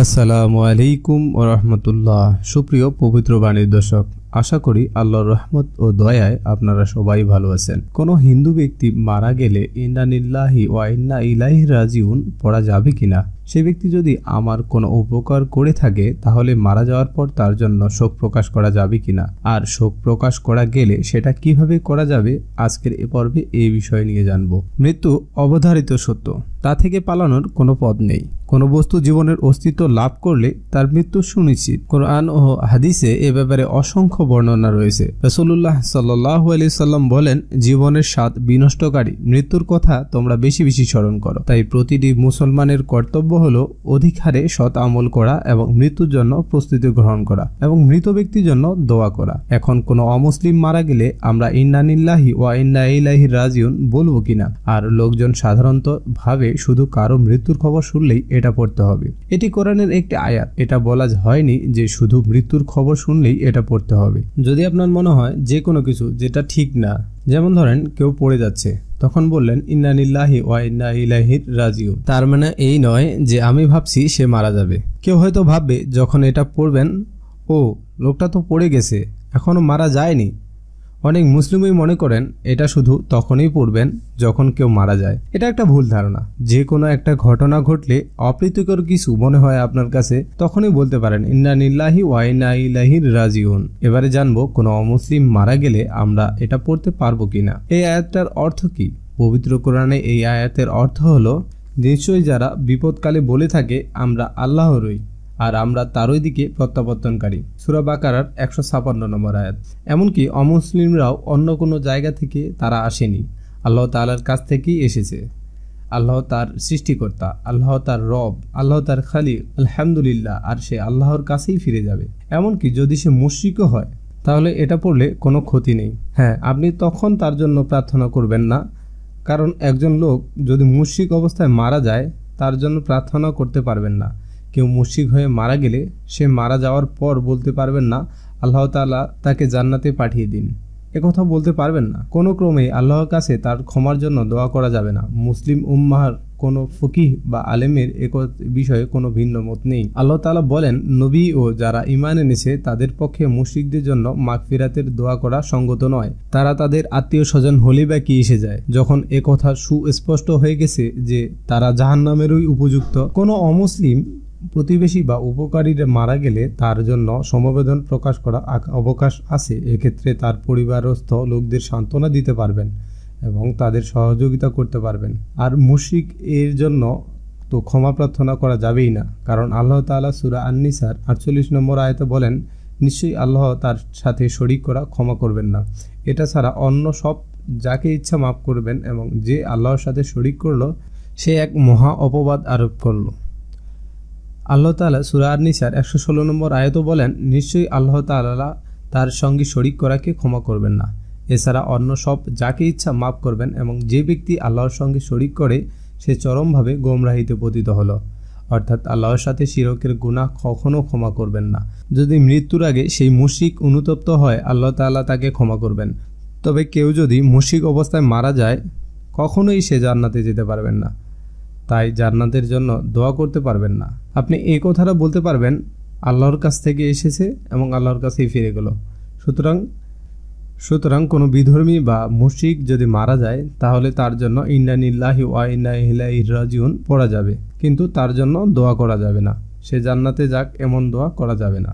আসসালামু আলাইকুম ও সুপ্রিয় পবিত্র বাণীর দর্শক আশা করি আল্লাহর রহমত ও দয়ায় আপনারা সবাই ভালো আছেন কোনো হিন্দু ব্যক্তি মারা গেলে ইন্দানিল্লাহি ও ইন্না ইলাহি রাজিউন পড়া যাবে কিনা সে ব্যক্তি যদি আমার কোনো উপকার করে থাকে তাহলে মারা যাওয়ার পর তার জন্য শোক প্রকাশ করা যাবে কিনা আর শোক প্রকাশ করা গেলে সেটা কিভাবে করা যাবে আজকের এ পর্বে এই বিষয় নিয়ে জানব মৃত্যু অবধারিত সত্য তা থেকে পালানোর কোনো পথ নেই কোনো বস্তু জীবনের অস্তিত্ব লাভ করলে তার মৃত্যু সুনিশ্চিত কোরআন ও হাদিসে এ ব্যাপারে অসংখ্য বর্ণনা রয়েছে রসুল্লাহ সাল্লাহ আলি সাল্লাম বলেন জীবনের স্বাদ বিনষ্টকারী মৃত্যুর কথা তোমরা বেশি বেশি স্মরণ করো তাই প্রতিটি মুসলমানের কর্তব্য হল অধিক হারে সৎ আমল করা এবং মৃত্যুর জন্য প্রস্তুতি গ্রহণ করা এবং মৃত ব্যক্তির জন্য দোয়া করা এখন কোনো অমুসলিম মারা গেলে আমরা ইন্নানিল্লাহি ওয়া ইন্না ইলাহি রাজিউন বলবো কিনা আর লোকজন সাধারণত ভাবে শুধু কারো মৃত্যুর খবর শুনলেই এটা পড়তে হবে এটি কোরআনের একটি আয়াত এটা বলা হয়নি যে শুধু মৃত্যুর খবর শুনলেই এটা পড়তে হবে হবে যদি আপনার মনে হয় যে কোনো কিছু যেটা ঠিক না যেমন ধরেন কেউ পড়ে যাচ্ছে তখন বললেন ইন্নানিল্লাহি ওয়া ইন্না ইলাহির রাজিউ তার মানে এই নয় যে আমি ভাবছি সে মারা যাবে কেউ হয়তো ভাববে যখন এটা পড়বেন ও লোকটা তো পড়ে গেছে এখনও মারা যায়নি অনেক মুসলিমই মনে করেন এটা শুধু তখনই পড়বেন যখন কেউ মারা যায় এটা একটা ভুল ধারণা যে কোনো একটা ঘটনা ঘটলে অপ্রীতিকর কিছু মনে হয় আপনার কাছে তখনই বলতে পারেন ইন্না নিল্লাহি ওয়াইনা ইলাহির রাজিউন এবারে জানবো কোনো অমুসলিম মারা গেলে আমরা এটা পড়তে পারবো কিনা এই আয়াতটার অর্থ কি পবিত্র কোরআনে এই আয়াতের অর্থ হলো নিশ্চয়ই যারা বিপদকালে বলে থাকে আমরা আল্লাহরই আর আমরা তারই দিকে প্রত্যাবর্তনকারী সুরা বাকারার একশো ছাপান্ন নম্বর আয়াত এমনকি অমুসলিমরাও অন্য কোনো জায়গা থেকে তারা আসেনি আল্লাহ তালার কাছ থেকেই এসেছে আল্লাহ তার সৃষ্টিকর্তা আল্লাহ তার রব আল্লাহ তার খালি আলহামদুলিল্লাহ আর সে আল্লাহর কাছেই ফিরে যাবে এমনকি যদি সে মুশ্রিকও হয় তাহলে এটা পড়লে কোনো ক্ষতি নেই হ্যাঁ আপনি তখন তার জন্য প্রার্থনা করবেন না কারণ একজন লোক যদি মুশ্রিক অবস্থায় মারা যায় তার জন্য প্রার্থনা করতে পারবেন না কেউ মুশিক হয়ে মারা গেলে সে মারা যাওয়ার পর বলতে পারবেন না আল্লাহ তালা তাকে জান্নাতে পাঠিয়ে দিন একথা বলতে পারবেন না কোনো ক্রমেই আল্লাহর কাছে তার ক্ষমার জন্য দোয়া করা যাবে না মুসলিম উম্মাহার কোনো ফকিহ বা আলেমের এক বিষয়ে কোনো ভিন্ন মত নেই আল্লাহ তালা বলেন নবী ও যারা ইমান এনেছে তাদের পক্ষে মুশ্রিকদের জন্য মাগফিরাতের দোয়া করা সঙ্গত নয় তারা তাদের আত্মীয় স্বজন হলে বা কি এসে যায় যখন এ কথা সুস্পষ্ট হয়ে গেছে যে তারা জাহান্নামেরই উপযুক্ত কোনো অমুসলিম প্রতিবেশী বা উপকারীরা মারা গেলে তার জন্য সমবেদন প্রকাশ করা অবকাশ আছে এক্ষেত্রে তার পরিবারস্থ লোকদের সান্ত্বনা দিতে পারবেন এবং তাদের সহযোগিতা করতে পারবেন আর মুশিক এর জন্য তো ক্ষমা প্রার্থনা করা যাবেই না কারণ আল্লাহ তালা সুরা আননিসার আটচল্লিশ নম্বর আয়তে বলেন নিশ্চয়ই আল্লাহ তার সাথে শরিক করা ক্ষমা করবেন না এটা ছাড়া অন্য সব যাকে ইচ্ছা মাফ করবেন এবং যে আল্লাহর সাথে শরিক করল সে এক মহা অপবাদ আরোপ করলো আল্লাহ তালা সুরা নিসার একশো ষোলো নম্বর আয়ত বলেন নিশ্চয়ই আল্লাহ তালা তার সঙ্গে শরিক করাকে ক্ষমা করবেন না এছাড়া অন্য সব যাকে ইচ্ছা মাফ করবেন এবং যে ব্যক্তি আল্লাহর সঙ্গে শরিক করে সে চরমভাবে গোমরাহিতে পতিত হলো অর্থাৎ আল্লাহর সাথে শিরকের গুণা কখনও ক্ষমা করবেন না যদি মৃত্যুর আগে সেই মুশিক অনুতপ্ত হয় আল্লাহ তাল্লাহ তাকে ক্ষমা করবেন তবে কেউ যদি মুশিক অবস্থায় মারা যায় কখনোই সে জান্নাতে যেতে পারবেন না তাই জান্নাতের জন্য দোয়া করতে পারবেন না আপনি এই কথাটা বলতে পারবেন আল্লাহর কাছ থেকে এসেছে এবং আল্লাহর কাছেই ফিরে গেল সুতরাং সুতরাং কোনো বিধর্মী বা মুশিক যদি মারা যায় তাহলে তার জন্য ইন্নানিল্লাহি ওয়া ইন্নাহি পড়া যাবে কিন্তু তার জন্য দোয়া করা যাবে না সে জান্নাতে যাক এমন দোয়া করা যাবে না